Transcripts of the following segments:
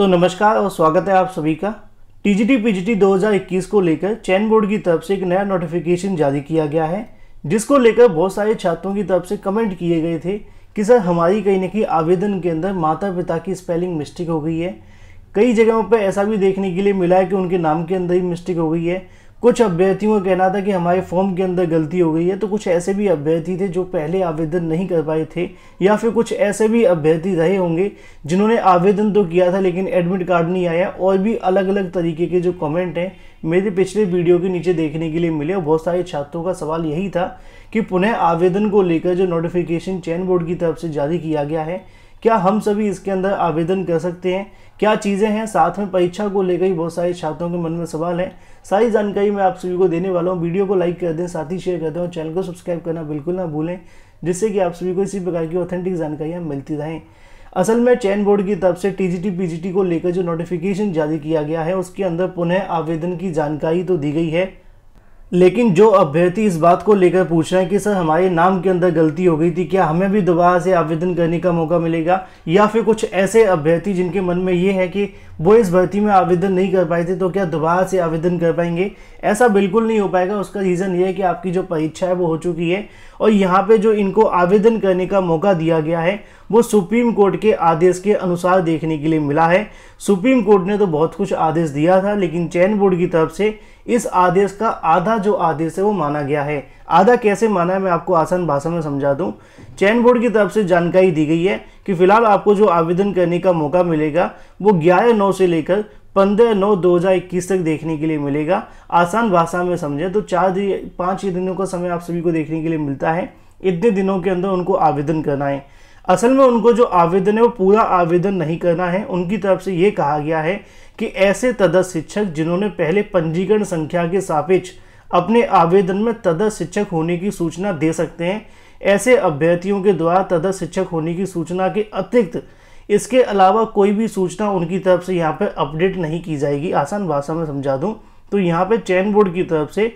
तो नमस्कार और स्वागत है आप सभी का टीजीटी पीजीटी 2021 को लेकर चैन बोर्ड की तरफ से एक नया नोटिफिकेशन जारी किया गया है जिसको लेकर बहुत सारे छात्रों की तरफ से कमेंट किए गए थे कि सर हमारी कहीं ना कहीं आवेदन के अंदर माता पिता की स्पेलिंग मिस्टेक हो गई है कई जगहों पर ऐसा भी देखने के लिए मिला है कि उनके नाम के अंदर ही मिस्टेक हो गई है कुछ अभ्यर्थियों का कहना था कि हमारे फॉर्म के अंदर गलती हो गई है तो कुछ ऐसे भी अभ्यर्थी थे जो पहले आवेदन नहीं कर पाए थे या फिर कुछ ऐसे भी अभ्यर्थी रहे होंगे जिन्होंने आवेदन तो किया था लेकिन एडमिट कार्ड नहीं आया और भी अलग अलग तरीके के जो कमेंट हैं मेरे पिछले वीडियो के नीचे देखने के लिए मिले और बहुत सारे छात्रों का सवाल यही था कि पुनः आवेदन को लेकर जो नोटिफिकेशन चैन बोर्ड की तरफ से जारी किया गया है क्या हम सभी इसके अंदर आवेदन कर सकते हैं क्या चीज़ें हैं साथ में परीक्षा को लेकर ही बहुत सारे छात्रों के मन में सवाल हैं सारी जानकारी मैं आप सभी को देने वाला हूँ वीडियो को लाइक कर दें साथ ही शेयर कर दें और चैनल को सब्सक्राइब करना बिल्कुल ना भूलें जिससे कि आप सभी को इसी प्रकार की ऑथेंटिक जानकारियाँ मिलती रहें असल में चैन बोर्ड की तरफ से टीजीटी पीजीटी को लेकर जो नोटिफिकेशन जारी किया गया है उसके अंदर पुनः आवेदन की जानकारी तो दी गई है लेकिन जो अभ्यर्थी इस बात को लेकर पूछ रहे हैं कि सर हमारे नाम के अंदर गलती हो गई थी क्या हमें भी दोबारा से आवेदन करने का मौका मिलेगा या फिर कुछ ऐसे अभ्यर्थी जिनके मन में ये है कि वो इस भर्ती में आवेदन नहीं कर पाए थे तो क्या दोबारा से आवेदन कर पाएंगे ऐसा बिल्कुल नहीं हो पाएगा उसका रीज़न ये है कि आपकी जो परीक्षा है वो हो चुकी है और यहाँ पर जो इनको आवेदन करने का मौका दिया गया है वो सुप्रीम कोर्ट के आदेश के अनुसार देखने के लिए मिला है सुप्रीम कोर्ट ने तो बहुत कुछ आदेश दिया था लेकिन चयन बोर्ड की तरफ से इस आदेश का आधा जो आदेश है वो माना गया है आधा कैसे माना है मैं आपको आसान भाषा में समझा दूं चयन बोर्ड की तरफ से जानकारी दी गई है कि फिलहाल आपको जो आवेदन करने का मौका मिलेगा वो ग्यारह नौ से लेकर पंद्रह नौ दो हज़ार इक्कीस तक देखने के लिए मिलेगा आसान भाषा में समझें तो चार दिन पाँच ही दिनों का समय आप सभी को देखने के लिए मिलता है इतने दिनों के अंदर उनको आवेदन करना है असल में उनको जो आवेदन है वो पूरा आवेदन नहीं करना है उनकी तरफ से ये कहा गया है कि ऐसे तदस्थ शिक्षक जिन्होंने पहले पंजीकरण संख्या के सापेक्ष अपने आवेदन में तदस्थ शिक्षक होने की सूचना दे सकते हैं ऐसे अभ्यर्थियों के द्वारा तदस्थ शिक्षक होने की सूचना के अतिरिक्त इसके अलावा कोई भी सूचना उनकी तरफ से यहाँ पर अपडेट नहीं की जाएगी आसान भाषा में समझा दूँ तो यहाँ पर चयन बोर्ड की तरफ से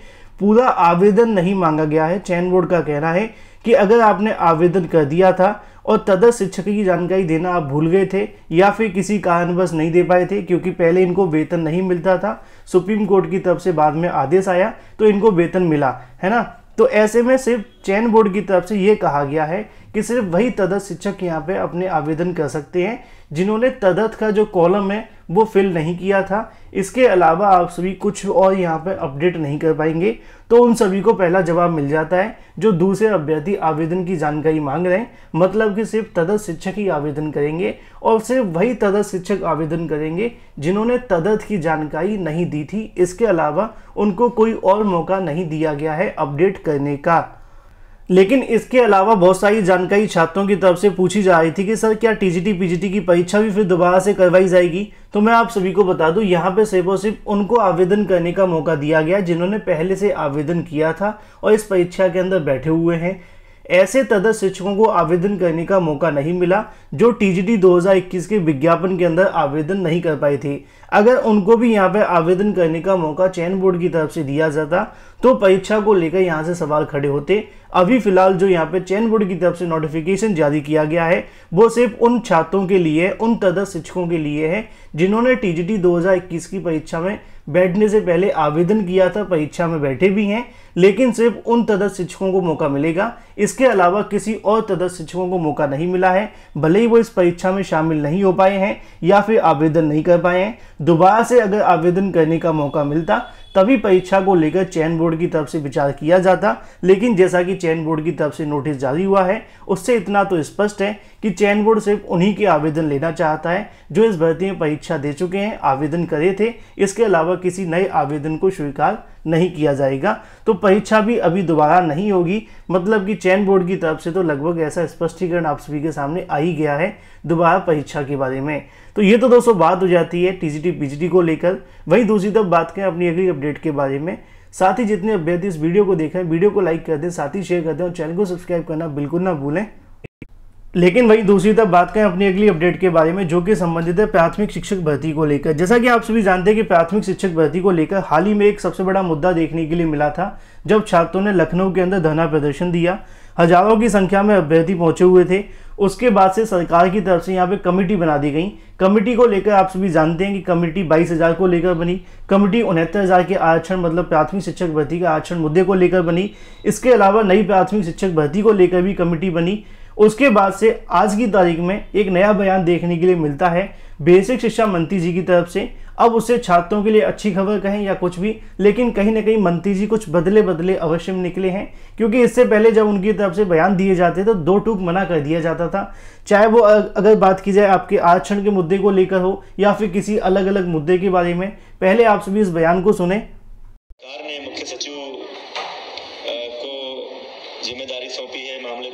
पूरा आवेदन नहीं मांगा गया है चयन बोर्ड का कहना है कि अगर आपने आवेदन कर दिया था और तदर्थ शिक्षक की जानकारी देना आप भूल गए थे या फिर किसी कारणवश नहीं दे पाए थे क्योंकि पहले इनको वेतन नहीं मिलता था सुप्रीम कोर्ट की तरफ से बाद में आदेश आया तो इनको वेतन मिला है ना तो ऐसे में सिर्फ चयन बोर्ड की तरफ से ये कहा गया है कि सिर्फ वही तदर्थ शिक्षक यहाँ पे अपने आवेदन कर सकते हैं जिन्होंने तदत का जो कॉलम है वो फिल नहीं किया था इसके अलावा आप सभी कुछ और यहाँ पर अपडेट नहीं कर पाएंगे तो उन सभी को पहला जवाब मिल जाता है जो दूसरे अभ्यर्थी आवेदन की जानकारी मांग रहे हैं मतलब कि सिर्फ तदत शिक्षक ही आवेदन करेंगे और सिर्फ वही तदत शिक्षक आवेदन करेंगे जिन्होंने तदत की जानकारी नहीं दी थी इसके अलावा उनको कोई और मौका नहीं दिया गया है अपडेट करने का लेकिन इसके अलावा बहुत सारी जानकारी छात्रों की तरफ से पूछी जा रही थी कि सर क्या टीजीटी पीजीटी की परीक्षा भी फिर दोबारा से करवाई जाएगी तो मैं आप सभी को बता दूं यहाँ पे सिर्फ और सिर्फ उनको आवेदन करने का मौका दिया गया जिन्होंने पहले से आवेदन किया था और इस परीक्षा के अंदर बैठे हुए हैं ऐसे शिक्षकों को आवेदन करने का मौका नहीं मिला जो टीजीटी 2021 के विज्ञापन के अंदर आवेदन नहीं कर पाई थी अगर उनको भी यहाँ पे आवेदन करने का मौका चयन बोर्ड की तरफ से दिया जाता तो परीक्षा को लेकर यहाँ से सवाल खड़े होते अभी फिलहाल जो यहाँ पे चयन बोर्ड की तरफ से नोटिफिकेशन जारी किया गया है वो सिर्फ उन छात्रों के लिए उन शिक्षकों के लिए है जिन्होंने टी जी की परीक्षा में बैठने से पहले आवेदन किया था परीक्षा में बैठे भी हैं लेकिन सिर्फ उन तदस्थ शिक्षकों को मौका मिलेगा इसके अलावा किसी और तदस्थ शिक्षकों को मौका नहीं मिला है भले ही वो इस परीक्षा में शामिल नहीं हो पाए हैं या फिर आवेदन नहीं कर पाए हैं दोबारा से अगर आवेदन करने का मौका मिलता तभी परीक्षा को लेकर चयन बोर्ड की तरफ से विचार किया जाता लेकिन जैसा कि चयन बोर्ड की तरफ से नोटिस जारी हुआ है उससे इतना तो स्पष्ट है कि चयन बोर्ड सिर्फ उन्हीं के आवेदन लेना चाहता है जो इस भर्ती में परीक्षा दे चुके हैं आवेदन करे थे इसके अलावा किसी नए आवेदन को स्वीकार नहीं किया जाएगा तो परीक्षा भी अभी दोबारा नहीं होगी मतलब कि चैन बोर्ड की तरफ से तो लगभग ऐसा स्पष्टीकरण आप सभी के सामने आ ही गया है दोबारा परीक्षा के बारे में तो ये तो दोस्तों बात हो जाती है टी पीजीटी को लेकर वहीं दूसरी तरफ बात करें अपनी अगली अपडेट के बारे में साथ ही जितने अभ्यर्थी इस वीडियो को देखें वीडियो को लाइक कर दें साथ ही शेयर कर दें और चैनल को सब्सक्राइब करना बिल्कुल ना भूलें लेकिन वही दूसरी तरफ बात करें अपनी अगली अपडेट के बारे में जो कि संबंधित है प्राथमिक शिक्षक भर्ती को लेकर जैसा कि आप सभी जानते हैं कि प्राथमिक शिक्षक भर्ती को लेकर हाल ही में एक सबसे बड़ा मुद्दा देखने के लिए मिला था जब छात्रों ने लखनऊ के अंदर धरना प्रदर्शन दिया हजारों की संख्या में अभ्यर्थी पहुंचे हुए थे उसके बाद से सरकार की तरफ से यहाँ पे कमेटी बना दी गई कमेटी को लेकर आप सभी जानते हैं कि कमेटी बाईस हज़ार को लेकर बनी कमेटी उनहत्तर हज़ार के आरक्षण मतलब प्राथमिक शिक्षक भर्ती के आरक्षण मुद्दे को लेकर बनी इसके अलावा नई प्राथमिक शिक्षक भर्ती को लेकर भी कमेटी बनी उसके बाद से आज की तारीख में एक नया बयान देखने के लिए मिलता है बेसिक शिक्षा मंत्री जी की तरफ से अब उसे छात्रों के लिए अच्छी खबर कहें या कुछ भी लेकिन कहीं ना कहीं मंत्री जी कुछ बदले बदले अवश्य में निकले हैं क्योंकि इससे पहले जब उनकी तरफ से बयान दिए जाते तो दो टूक मना कर दिया जाता था चाहे वो अगर बात की जाए आपके आरक्षण के मुद्दे को लेकर हो या फिर किसी अलग अलग मुद्दे के बारे में पहले आप सभी इस बयान को सुने मुख्य सचिव को जिम्मेदारी सौंपी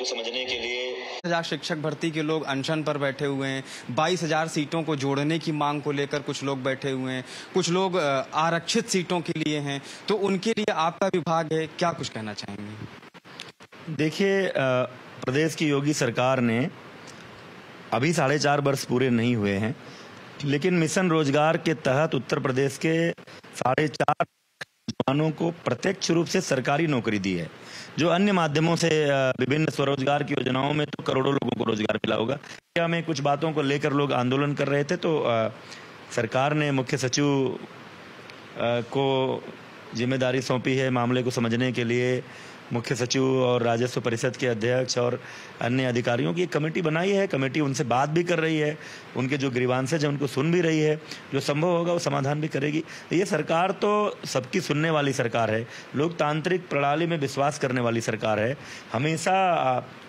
को समझने के लिए हजार शिक्षक भर्ती के लोग अनशन पर बैठे हुए हैं बाईस हजार सीटों को जोड़ने की मांग को लेकर कुछ लोग बैठे हुए हैं कुछ लोग आरक्षित सीटों के लिए हैं तो उनके लिए आपका विभाग है क्या कुछ कहना चाहेंगे देखिए प्रदेश की योगी सरकार ने अभी साढ़े चार वर्ष पूरे नहीं हुए हैं लेकिन मिशन रोजगार के तहत उत्तर प्रदेश के साढ़े चार किसानों को प्रत्यक्ष रूप से सरकारी नौकरी दी है जो अन्य माध्यमों से विभिन्न स्वरोजगार की योजनाओं में तो करोड़ों लोगों को रोजगार मिला होगा क्या हमें कुछ बातों को लेकर लोग आंदोलन कर रहे थे तो सरकार ने मुख्य सचिव को जिम्मेदारी सौंपी है मामले को समझने के लिए मुख्य सचिव और राजस्व परिषद के अध्यक्ष और अन्य अधिकारियों की एक कमेटी बनाई है कमेटी उनसे बात भी कर रही है उनके जो ग्रीवांसेज हैं उनको सुन भी रही है जो संभव होगा वो समाधान भी करेगी ये सरकार तो सबकी सुनने वाली सरकार है लोकतांत्रिक प्रणाली में विश्वास करने वाली सरकार है हमेशा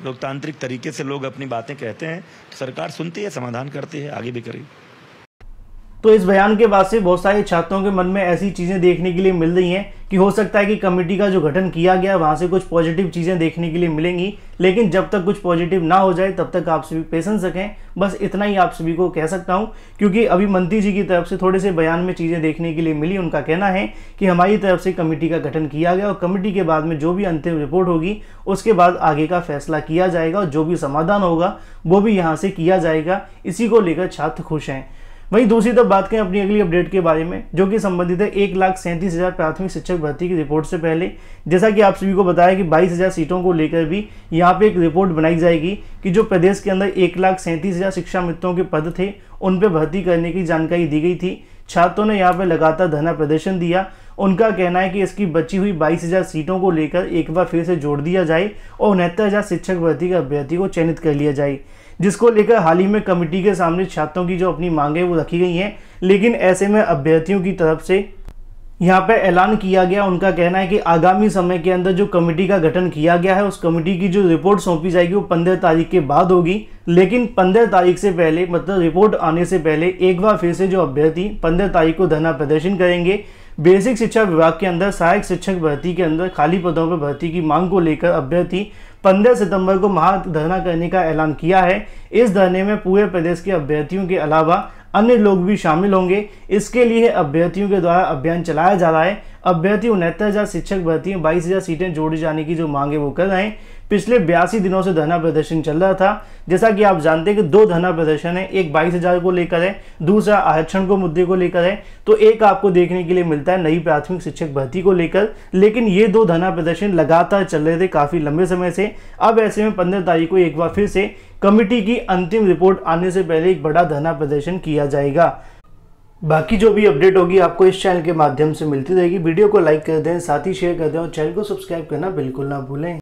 लोकतांत्रिक तरीके से लोग अपनी बातें कहते हैं तो सरकार सुनती है समाधान करती है आगे भी करेगी तो इस बयान के बाद से बहुत सारे छात्रों के मन में ऐसी चीजें देखने के लिए मिल रही हैं कि हो सकता है कि कमेटी का जो गठन किया गया वहाँ से कुछ पॉजिटिव चीज़ें देखने के लिए मिलेंगी लेकिन जब तक कुछ पॉजिटिव ना हो जाए तब तक आप सभी पेशेंस रखें बस इतना ही आप सभी को कह सकता हूँ क्योंकि अभी मंत्री जी की तरफ से थोड़े से बयान में चीज़ें देखने के लिए मिली उनका कहना है कि हमारी तरफ से कमेटी का गठन किया गया और कमेटी के बाद में जो भी अंतिम रिपोर्ट होगी उसके बाद आगे का फैसला किया जाएगा और जो भी समाधान होगा वो भी यहाँ से किया जाएगा इसी को लेकर छात्र खुश हैं वहीं दूसरी तरफ बात करें अपनी अगली अपडेट के बारे में जो कि संबंधित है एक लाख सैंतीस हज़ार प्राथमिक शिक्षक भर्ती की रिपोर्ट से पहले जैसा कि आप सभी को बताया कि बाईस हज़ार सीटों को लेकर भी यहाँ पे एक रिपोर्ट बनाई जाएगी कि जो प्रदेश के अंदर एक लाख सैंतीस हज़ार शिक्षा मित्रों के पद थे उन पर भर्ती करने की जानकारी दी गई थी छात्रों ने यहाँ पर लगातार धरना प्रदर्शन दिया उनका कहना है कि इसकी बची हुई हजार सीटों को लेकर एक बार फिर से जोड़ दिया जाए और उनहत्तर शिक्षक भर्ती के अभ्यर्थी को चयनित कर लिया जाए जिसको लेकर हाल ही में कमेटी के सामने छात्रों की जो अपनी मांगें वो रखी गई हैं लेकिन ऐसे में अभ्यर्थियों की तरफ से यहाँ पर ऐलान किया गया उनका कहना है कि आगामी समय के अंदर जो कमेटी का गठन किया गया है उस कमेटी की जो रिपोर्ट सौंपी जाएगी वो पंद्रह तारीख के बाद होगी लेकिन पंद्रह तारीख से पहले मतलब रिपोर्ट आने से पहले एक बार फिर से जो अभ्यर्थी पंद्रह तारीख को धरना प्रदर्शन करेंगे बेसिक शिक्षा विभाग के अंदर सहायक शिक्षक भर्ती के अंदर खाली पदों पर भर्ती की मांग को लेकर अभ्यर्थी 15 सितंबर को महाधरना करने का ऐलान किया है इस धरने में पूरे प्रदेश के अभ्यर्थियों के अलावा अन्य लोग भी शामिल होंगे इसके लिए अभ्यर्थियों के द्वारा अभियान चलाया जा रहा है अभ्यर्थी उनहत्तर हज़ार शिक्षक भर्ती बाईस हज़ार सीटें जोड़ी जाने की जो मांग है वो कर रहे हैं पिछले बयासी दिनों से धरना प्रदर्शन चल रहा था जैसा कि आप जानते हैं कि दो धरना प्रदर्शन है एक बाईस हजार को लेकर है दूसरा आरक्षण को मुद्दे को लेकर है तो एक आपको देखने के लिए मिलता है नई प्राथमिक शिक्षक भर्ती को लेकर लेकिन ये दो धरना प्रदर्शन लगातार चल रहे थे काफी लंबे समय से अब ऐसे में पंद्रह तारीख को एक बार फिर से कमिटी की अंतिम रिपोर्ट आने से पहले एक बड़ा धरना प्रदर्शन किया जाएगा बाकी जो भी अपडेट होगी आपको इस चैनल के माध्यम से मिलती रहेगी वीडियो को लाइक कर दें साथ ही शेयर कर दें और चैनल को सब्सक्राइब करना बिल्कुल ना भूलें